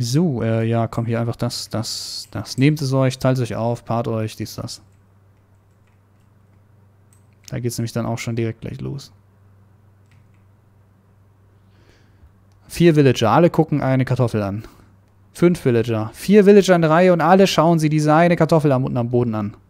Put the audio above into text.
So, äh, ja, komm hier einfach das, das, das. Nehmt es euch, teilt es euch auf, paart euch, dies, das. Da geht es nämlich dann auch schon direkt gleich los. Vier Villager, alle gucken eine Kartoffel an. Fünf Villager, vier Villager in der Reihe und alle schauen sie diese eine Kartoffel am, am Boden an.